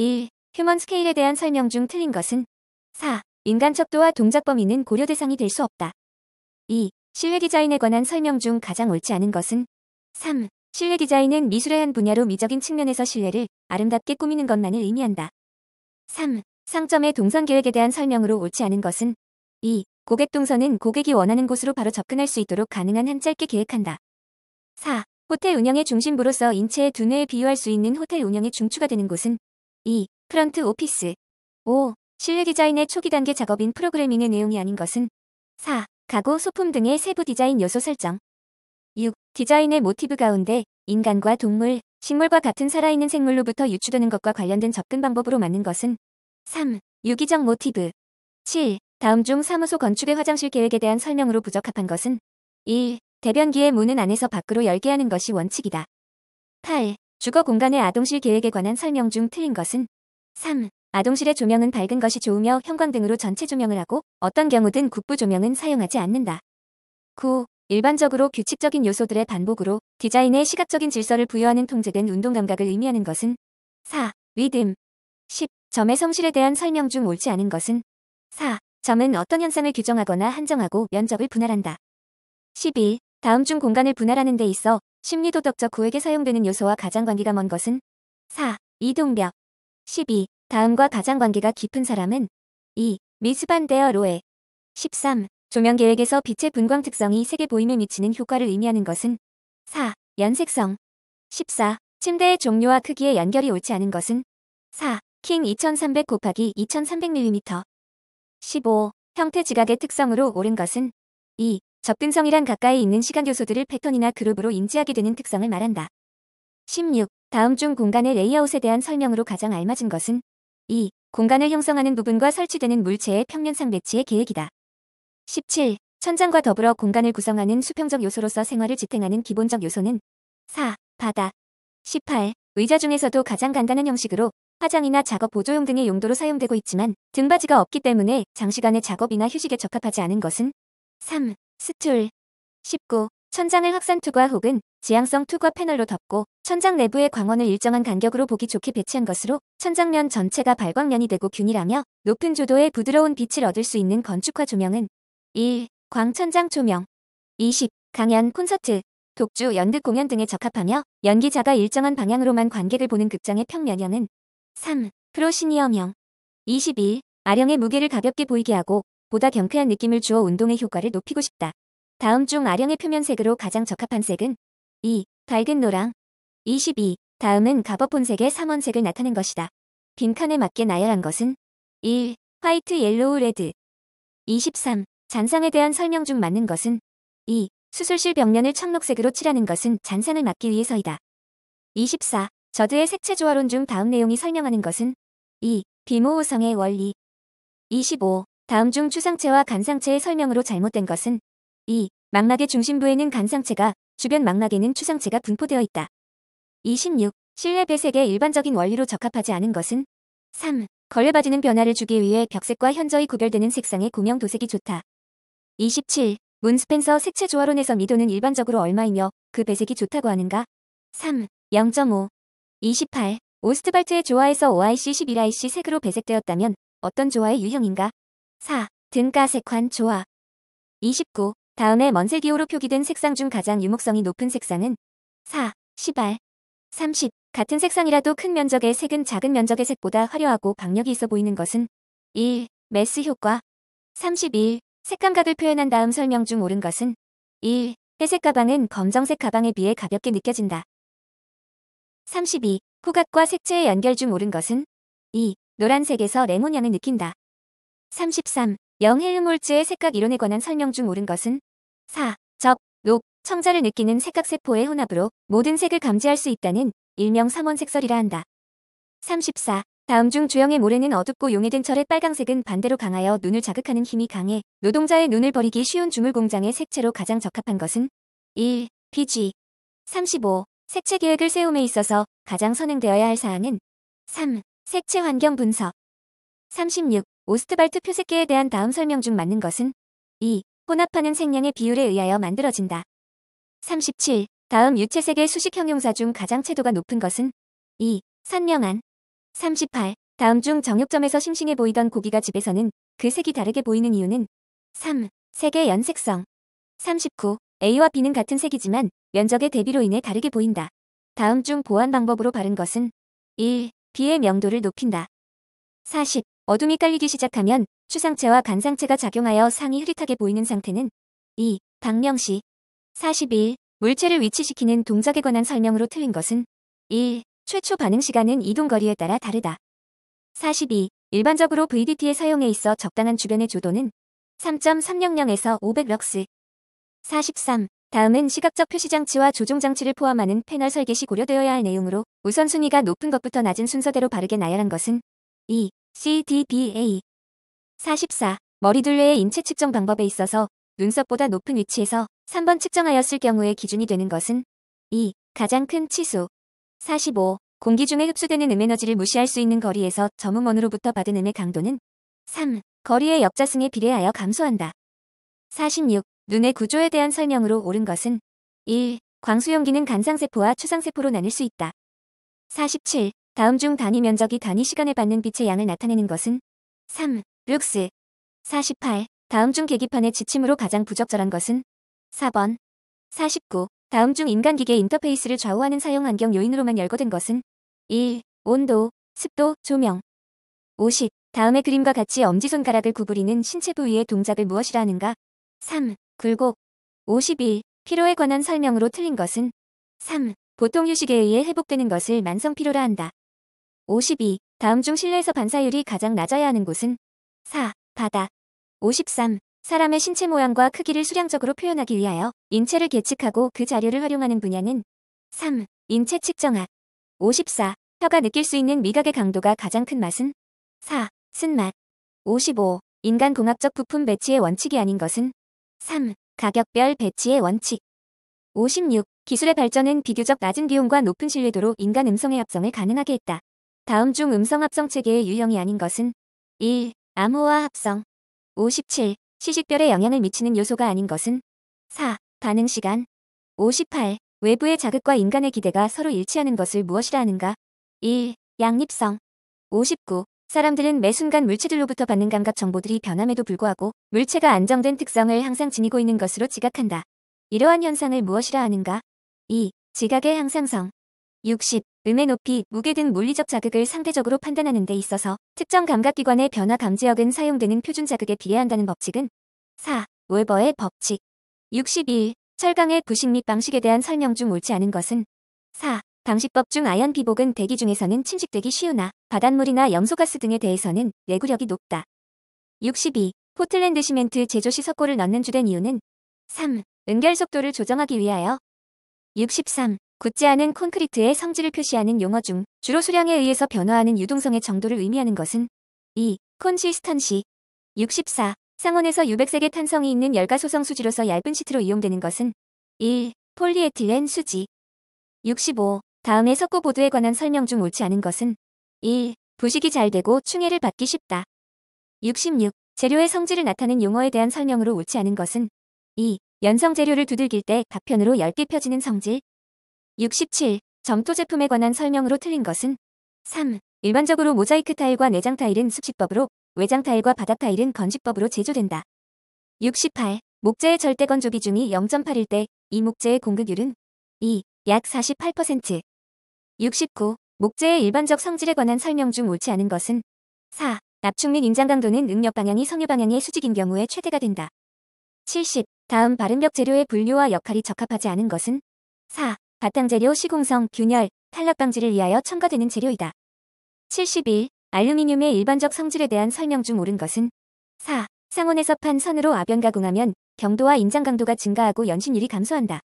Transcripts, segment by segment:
1. 휴먼 스케일에 대한 설명 중 틀린 것은 4. 인간 척도와 동작 범위는 고려 대상이 될 수 없다. 2. 실내 디자인에 관한 설명 중 가장 옳지 않은 것은 3. 실내 디자인은 미술의 한 분야로 미적인 측면에서 실내를 아름답게 꾸미는 것만을 의미한다. 3. 상점의 동선 계획에 대한 설명으로 옳지 않은 것은 2. 고객 동선은 고객이 원하는 곳으로 바로 접근할 수 있도록 가능한 한 짧게 계획한다. 4. 호텔 운영의 중심부로서 인체의 두뇌에 비유할 수 있는 호텔 운영의 중추가 되는 곳은 2. 프런트 오피스 5. 실내 디자인의 초기 단계 작업인 프로그래밍의 내용이 아닌 것은 4. 가구, 소품 등의 세부 디자인 요소 설정 6. 디자인의 모티브 가운데 인간과 동물, 식물과 같은 살아있는 생물로부터 유추되는 것과 관련된 접근 방법으로 맞는 것은 3. 유기적 모티브 7. 다음 중 사무소 건축의 화장실 계획에 대한 설명으로 부적합한 것은 1. 대변기의 문은 안에서 밖으로 열게 하는 것이 원칙이다. 8. 주거 공간의 아동실 계획에 관한 설명 중 틀린 것은 3. 아동실의 조명은 밝은 것이 좋으며 형광등으로 전체 조명을 하고 어떤 경우든 국부 조명은 사용하지 않는다. 9. 일반적으로 규칙적인 요소들의 반복으로 디자인에 시각적인 질서를 부여하는 통제된 운동 감각을 의미하는 것은 4. 리듬 10. 점의 성실에 대한 설명 중 옳지 않은 것은 4. 점은 어떤 현상을 규정하거나 한정하고 면적을 분할한다. 12. 다음 중 공간을 분할하는 데 있어 심리도덕적 구획에 사용되는 요소와 가장관계가 먼 것은 4. 이동벽 12. 다음과 가장관계가 깊은 사람은 2. 미스반데어 로에 13. 조명계획에서 빛의 분광 특성이 색의 보임에 미치는 효과를 의미하는 것은 4. 연색성 14. 침대의 종류와 크기에 연결이 옳지 않은 것은 4. 킹 2300 곱하기 2300mm 15. 형태 지각의 특성으로 옳은 것은 2. 접근성이란 가까이 있는 시간 요소들을 패턴이나 그룹으로 인지하게 되는 특성을 말한다. 16. 다음 중 공간의 레이아웃에 대한 설명으로 가장 알맞은 것은 2. 공간을 형성하는 부분과 설치되는 물체의 평면상 배치의 계획이다. 17. 천장과 더불어 공간을 구성하는 수평적 요소로서 생활을 지탱하는 기본적 요소는 4. 바다 18. 의자 중에서도 가장 간단한 형식으로 화장이나 작업 보조용 등의 용도로 사용되고 있지만 등받이가 없기 때문에 장시간의 작업이나 휴식에 적합하지 않은 것은 3. 스툴 19. 천장을 확산 투과 혹은 지향성 투과 패널로 덮고 천장 내부의 광원을 일정한 간격으로 보기 좋게 배치한 것으로 천장면 전체가 발광면이 되고 균일하며 높은 조도에 부드러운 빛을 얻을 수 있는 건축화 조명은 1. 광천장 조명 20. 강연 콘서트 독주 연극 공연 등에 적합하며 연기자가 일정한 방향으로만 관객을 보는 극장의 평면형은 3. 프로시니어명 21. 아령의 무게를 가볍게 보이게 하고 보다 경쾌한 느낌을 주어 운동의 효과를 높이고 싶다. 다음 중 아령의 표면색으로 가장 적합한 색은 2. 밝은 노랑 22. 다음은 갑옷본색의 삼원색을 나타낸 것이다. 빈칸에 맞게 나열한 것은 1. 화이트, 옐로우, 레드 23. 잔상에 대한 설명 중 맞는 것은 2. 수술실 벽면을 청록색으로 칠하는 것은 잔상을 막기 위해서이다. 24. 저드의 색채 조화론 중 다음 내용이 설명하는 것은 2. 비모호성의 원리 25. 다음 중 추상체와 간상체의 설명으로 잘못된 것은 2. 망막의 중심부에는 간상체가, 주변 망막에는 추상체가 분포되어 있다. 26. 실내 배색의 일반적인 원리로 적합하지 않은 것은 3. 걸레바지는 변화를 주기 위해 벽색과 현저히 구별되는 색상의 구명 도색이 좋다. 27. 문스펜서 색채 조화론에서 미도는 일반적으로 얼마이며 그 배색이 좋다고 하는가? 3. 0.5 28. 오스트발트의 조화에서 OIC 11IC 색으로 배색되었다면 어떤 조화의 유형인가? 4. 등가색환 조합 29. 다음에 먼색이오로 표기된 색상 중 가장 유목성이 높은 색상은 4. 시발 30. 같은 색상이라도 큰 면적의 색은 작은 면적의 색보다 화려하고 박력이 있어 보이는 것은 1. 메스 효과 31. 색감각을 표현한 다음 설명 중 옳은 것은 1. 회색 가방은 검정색 가방에 비해 가볍게 느껴진다. 32. 후각과 색채의 연결 중 옳은 것은 2. 노란색에서 레몬향을 느낀다. 33. 영해응물질의 색각 이론에 관한 설명 중 옳은 것은 4. 적, 녹, 청자를 느끼는 색각세포의 혼합으로 모든 색을 감지할 수 있다는 일명 삼원색설이라 한다. 34. 다음 중주형의 모래는 어둡고 용해된 철의 빨강색은 반대로 강하여 눈을 자극하는 힘이 강해 노동자의 눈을 버리기 쉬운 주물공장의 색채로 가장 적합한 것은 1. PG 35. 색채 계획을 세움에 있어서 가장 선행되어야 할 사항은 3. 색채 환경 분석 36. 오스트발트 표색계에 대한 다음 설명 중 맞는 것은 2. 혼합하는 생량의 비율에 의하여 만들어진다. 37. 다음 유체색의 수식 형용사 중 가장 채도가 높은 것은 2. 선명한 38. 다음 중 정육점에서 싱싱해 보이던 고기가 집에서는 그 색이 다르게 보이는 이유는 3. 색의 연색성 39. A와 B는 같은 색이지만 면적의 대비로 인해 다르게 보인다. 다음 중 보완 방법으로 바른 것은 1. B의 명도를 높인다. 40. 어둠이 깔리기 시작하면 추상체와 간상체가 작용하여 상이 흐릿하게 보이는 상태는 2. 박명시 41. 물체를 위치시키는 동작에 관한 설명으로 틀린 것은 1. 최초 반응 시간은 이동 거리에 따라 다르다. 42. 일반적으로 VDT의 사용에 있어 적당한 주변의 조도는 3.300에서 500럭스 43. 다음은 시각적 표시장치와 조종장치를 포함하는 패널 설계시 고려되어야 할 내용으로 우선순위가 높은 것부터 낮은 순서대로 바르게 나열한 것은 2. CDBA 44. 머리둘레의 인체 측정 방법에 있어서 눈썹보다 높은 위치에서 3번 측정하였을 경우에 기준이 되는 것은 2. 가장 큰 치수 45. 공기 중에 흡수되는 음에너지를 무시할 수 있는 거리에서 점음원으로부터 받은 음의 강도는 3. 거리의 역자승에 비례하여 감소한다. 46. 눈의 구조에 대한 설명으로 옳은 것은 1. 광수용기는 간상세포와 추상세포로 나눌 수 있다. 47. 다음 중 단위 면적이 단위 시간에 받는 빛의 양을 나타내는 것은 3, 룩스 48. 다음 중 계기판의 지침으로 가장 부적절한 것은 4번 49. 다음 중 인간기계 인터페이스를 좌우하는 사용 환경 요인으로만 열거된 것은 1. 온도, 습도, 조명 50. 다음의 그림과 같이 엄지손가락을 구부리는 신체 부위의 동작을 무엇이라 하는가? 3. 굴곡 51. 피로에 관한 설명으로 틀린 것은 3. 보통 휴식에 의해 회복되는 것을 만성 피로라 한다. 52. 다음 중 실내에서 반사율이 가장 낮아야 하는 곳은 4. 바다 53. 사람의 신체 모양과 크기를 수량적으로 표현하기 위하여 인체를 계측하고 그 자료를 활용하는 분야는 3. 인체 측정학 54. 혀가 느낄 수 있는 미각의 강도가 가장 큰 맛은 4. 쓴맛 55. 인간 공학적 부품 배치의 원칙이 아닌 것은 3. 가격별 배치의 원칙 56. 기술의 발전은 비교적 낮은 비용과 높은 신뢰도로 인간 음성의 합성을 가능하게 했다. 다음 중 음성 합성 체계의 유형이 아닌 것은 1. 암호화 합성 57. 시식별에 영향을 미치는 요소가 아닌 것은 4. 반응 시간 58. 외부의 자극과 인간의 기대가 서로 일치하는 것을 무엇이라 하는가 1. 양립성 59. 사람들은 매 순간 물체들로부터 받는 감각 정보들이 변함에도 불구하고 물체가 안정된 특성을 항상 지니고 있는 것으로 지각한다. 이러한 현상을 무엇이라 하는가? 2. 지각의 항상성 60. 음의 높이, 무게 등 물리적 자극을 상대적으로 판단하는 데 있어서 특정 감각기관의 변화 감지역은 사용되는 표준 자극에 비례 한다는 법칙은 4. 월버의 법칙 61. 철강의 부식 및 방식에 대한 설명 중 옳지 않은 것은 4. 방식법 중 아연 비복은 대기 중에서는 침식되기 쉬우나 바닷물이나 염소가스 등에 대해서는 내구력이 높다. 62. 포틀랜드 시멘트 제조 시 석고를 넣는 주된 이유는 3. 응결 속도를 조정하기 위하여 63. 굳지 않은 콘크리트의 성질을 표시하는 용어 중 주로 수량에 의해서 변화하는 유동성의 정도를 의미하는 것은 2. 콘시스턴시 64. 상온에서 600색의 탄성이 있는 열가소성 수지로서 얇은 시트로 이용되는 것은 1. 폴리에틸렌 수지 65. 다음에 석고 보드에 관한 설명 중 옳지 않은 것은 1. 부식이 잘 되고 충해를 받기 쉽다. 66. 재료의 성질을 나타낸 용어에 대한 설명으로 옳지 않은 것은 2. 연성 재료를 두들길 때 가편으로 얇게 펴지는 성질 67. 점토 제품에 관한 설명으로 틀린 것은 3. 일반적으로 모자이크 타일과 내장 타일은 습식법으로 외장 타일과 바닥 타일은 건식법으로 제조된다. 68. 목재의 절대 건조 비중이 0.8일 때 이 목재의 공급률은 2. 약 48% 69. 목재의 일반적 성질에 관한 설명 중 옳지 않은 것은 4. 압축 및 인장 강도는 응력 방향이 성유 방향의 수직인 경우에 최대가 된다. 70. 다음 바른벽 재료의 분류와 역할이 적합하지 않은 것은 4. 바탕재료 시공성, 균열, 탈락 방지를 위하여 첨가되는 재료이다. 71. 알루미늄의 일반적 성질에 대한 설명 중 옳은 것은 4. 상온에서 판 선으로 아변 가공하면 경도와 인장 강도가 증가하고 연신율이 감소한다.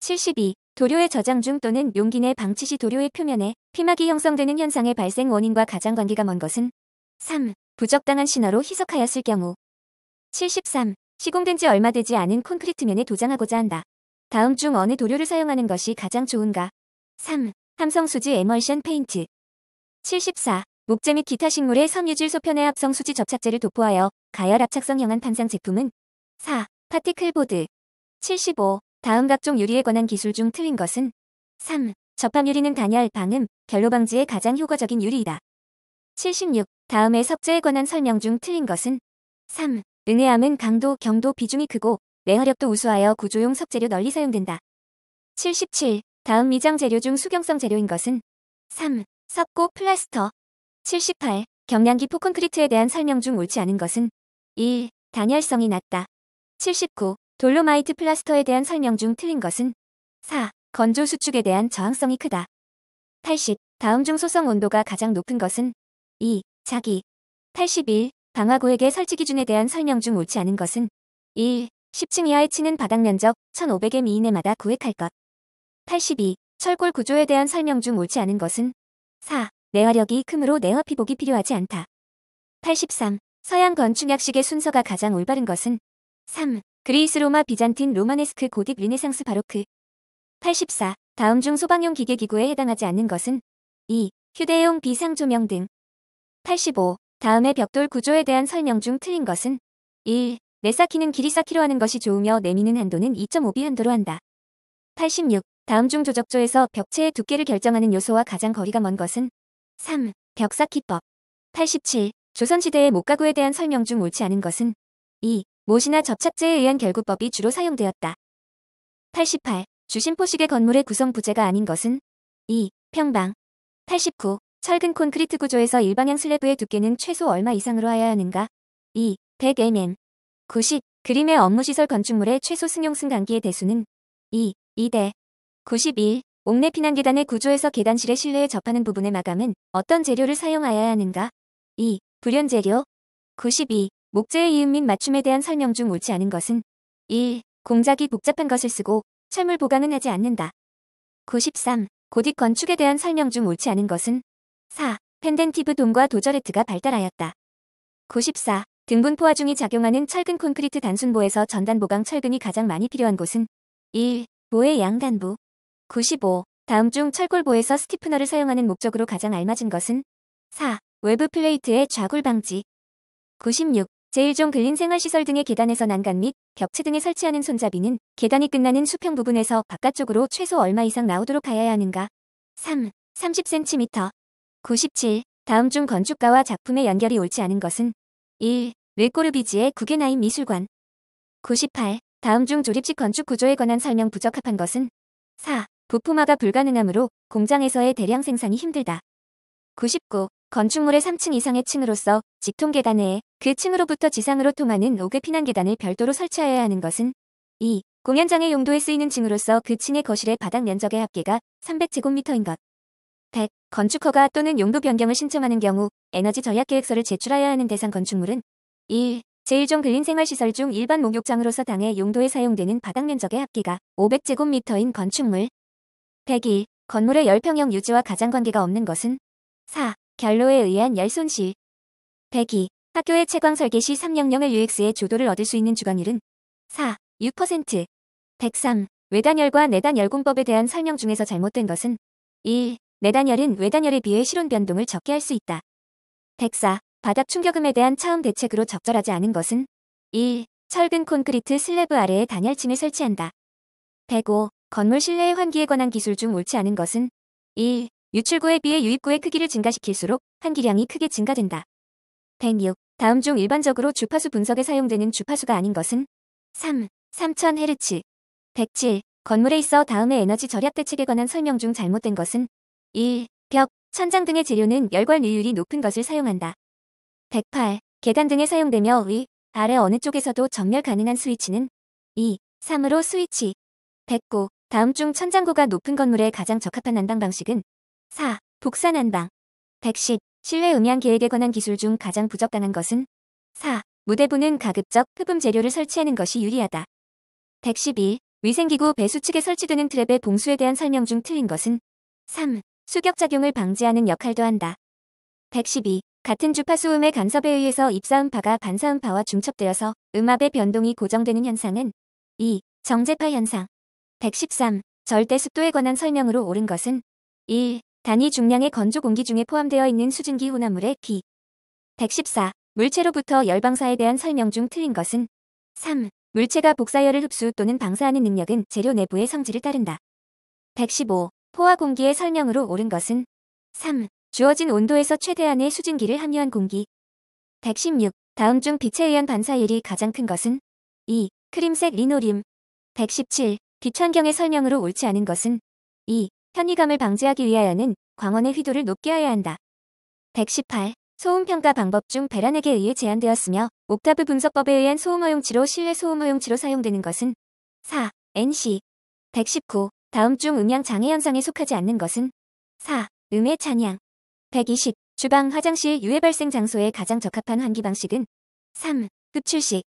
72. 도료의 저장 중 또는 용기 내 방치 시 도료의 표면에 피막이 형성되는 현상의 발생 원인과 가장 관계가 먼 것은 3. 부적당한 신호로 희석하였을 경우 73. 시공된 지 얼마 되지 않은 콘크리트면에 도장하고자 한다. 다음 중 어느 도료를 사용하는 것이 가장 좋은가? 3. 함성수지 에멀션 페인트 74. 목재 및 기타 식물의 섬유질 소편의 합성수지 접착제를 도포하여 가열 압착성형한 판상 제품은 4. 파티클 보드 75. 다음 각종 유리에 관한 기술 중 틀린 것은 3. 접합 유리는 단열, 방음, 결로 방지에 가장 효과적인 유리이다. 76. 다음의 석재에 관한 설명 중 틀린 것은 3. 은해암은 강도, 경도 비중이 크고 내화력도 우수하여 구조용 석재료 널리 사용된다. 77. 다음 미장 재료 중 수경성 재료인 것은 3. 석고 플라스터 78. 경량기 포콘크리트에 대한 설명 중 옳지 않은 것은 1. 단열성이 낮다. 79. 돌로마이트 플라스터에 대한 설명 중 틀린 것은 4. 건조 수축에 대한 저항성이 크다. 80. 다음 중 소성 온도가 가장 높은 것은 2. 자기 81. 방화구에게 설치 기준에 대한 설명 중 옳지 않은 것은 1. 10층 이하의 치는 바닥 면적 1,500의 미인에마다 구획할 것. 82. 철골 구조에 대한 설명 중 옳지 않은 것은 4. 내화력이 크므로 내화 피복이 필요하지 않다. 83. 서양 건축 약식의 순서가 가장 올바른 것은 3. 그리스 로마 비잔틴 로마네스크 고딕 르네상스 바로크 84. 다음 중 소방용 기계 기구에 해당하지 않는 것은 2. 휴대용 비상 조명 등 85. 다음의 벽돌 구조에 대한 설명 중 틀린 것은 1. 내쌓기는 길이 쌓기로 하는 것이 좋으며 내미는 한도는 2.5비 한도로 한다. 86. 다음 중 조적조에서 벽체의 두께를 결정하는 요소와 가장 거리가 먼 것은 3. 벽 쌓기법 87. 조선시대의 목가구에 대한 설명 중 옳지 않은 것은 2. 못이나 접착제에 의한 결구법이 주로 사용되었다. 88. 주심포식의 건물의 구성 부재가 아닌 것은 2. 평방 89. 철근 콘크리트 구조에서 일방향 슬래브의 두께는 최소 얼마 이상으로 하여야 하는가? 2. 100mm 90. 그림의 업무시설 건축물의 최소 승용승 단기의 대수는 2. 2대 91. 옥내 피난계단의 구조에서 계단실의 실내에 접하는 부분의 마감은 어떤 재료를 사용하여야 하는가? 2. 불연재료 92. 목재의 이음 및 맞춤에 대한 설명 중 옳지 않은 것은 1. 공작이 복잡한 것을 쓰고 철물 보관은 하지 않는다. 93. 고딕 건축에 대한 설명 중 옳지 않은 것은 4. 펜덴티브 돔과 도저레트가 발달하였다. 94. 등분포화 중이 작용하는 철근 콘크리트 단순보에서 전단보강 철근이 가장 많이 필요한 곳은 1. 보의 양단부 95. 다음 중 철골보에서 스티프너를 사용하는 목적으로 가장 알맞은 것은 4. 외부 플레이트의 좌골 방지 96. 제1종 근린 생활시설 등의 계단에서 난간 및 벽체 등에 설치하는 손잡이는 계단이 끝나는 수평 부분에서 바깥쪽으로 최소 얼마 이상 나오도록 하여야 하는가? 3. 30cm 97. 다음 중 건축가와 작품의 연결이 옳지 않은 것은 1. 르꼬르비지의 구겐하임 미술관 98. 다음 중 조립식 건축 구조에 관한 설명 부적합한 것은 4. 부품화가 불가능하므로 공장에서의 대량 생산이 힘들다. 99. 건축물의 3층 이상의 층으로서 직통 계단 외에 그 층으로부터 지상으로 통하는 5개 피난 계단을 별도로 설치하여야 하는 것은 2. 공연장의 용도에 쓰이는 층으로서 그 층의 거실의 바닥 면적의 합계가 300제곱미터인 것. 100. 건축허가 또는 용도 변경을 신청하는 경우 에너지 절약 계획서를 제출하여야 하는 대상 건축물은 1. 제1종 근린생활시설 중 일반 목욕장으로서 당해 용도에 사용되는 바닥면적의 합기가 500제곱미터인 건축물 101. 건물의 열평형 유지와 가장 관계가 없는 것은 4. 결로에 의한 열손실 102. 학교의 채광 설계 시 300을 UX의 조도를 얻을 수 있는 주관율은 4. 6% 103. 외단열과 내단열공법에 대한 설명 중에서 잘못된 것은 1. 내단열은 외단열에 비해 실온 변동을 적게 할 수 있다. 104. 바닥 충격음에 대한 차음 대책으로 적절하지 않은 것은 1. 철근 콘크리트 슬래브 아래에 단열침을 설치한다. 105. 건물 실내의 환기에 관한 기술 중 옳지 않은 것은 1. 유출구에 비해 유입구의 크기를 증가시킬수록 환기량이 크게 증가된다. 106. 다음 중 일반적으로 주파수 분석에 사용되는 주파수가 아닌 것은 3. 3000Hz 107. 건물에 있어 다음의 에너지 절약 대책에 관한 설명 중 잘못된 것은 1. 벽, 천장 등의 재료는 열관 률이 높은 것을 사용한다. 108. 계단 등에 사용되며 위, 아래 어느 쪽에서도 전멸 가능한 스위치는 2, 3으로 스위치. 109. 다음 중 천장고가 높은 건물에 가장 적합한 난방 방식은 4. 복사 난방. 110. 실외 음향 계획에 관한 기술 중 가장 부적당한 것은 4. 무대부는 가급적 흡음 재료를 설치하는 것이 유리하다. 111. 위생기구 배수 측에 설치되는 트랩의 봉수에 대한 설명 중 틀린 것은 3. 수격작용을 방지하는 역할도 한다. 112. 같은 주파수음의 간섭에 의해서 입사음파가 반사음파와 중첩되어서 음압의 변동이 고정되는 현상은 2. 정제파 현상 113. 절대 습도에 관한 설명으로 옳은 것은 1. 단위 중량의 건조 공기 중에 포함되어 있는 수증기 혼합물의 기 114. 물체로부터 열방사에 대한 설명 중 틀린 것은 3. 물체가 복사열을 흡수 또는 방사하는 능력은 재료 내부의 성질을 따른다. 115. 포화 공기의 설명으로 옳은 것은 3. 주어진 온도에서 최대한의 수증기를 함유한 공기. 116. 다음 중 빛에 의한 반사율이 가장 큰 것은? 2. 크림색 리노림. 117. 빛천경의 설명으로 옳지 않은 것은? 2. 편의감을 방지하기 위하여는 광원의 휘도를 높게 해야 한다. 118. 소음 평가 방법 중 베란에게 의해 제한되었으며 옥타브 분석법에 의한 소음 허용치로 실외 소음 허용치로 사용되는 것은 4. NC 119. 다음 중 음향 장애 현상에 속하지 않는 것은 4. 음의 찬양 120. 주방 화장실 유해 발생 장소에 가장 적합한 환기 방식은 3. 급출식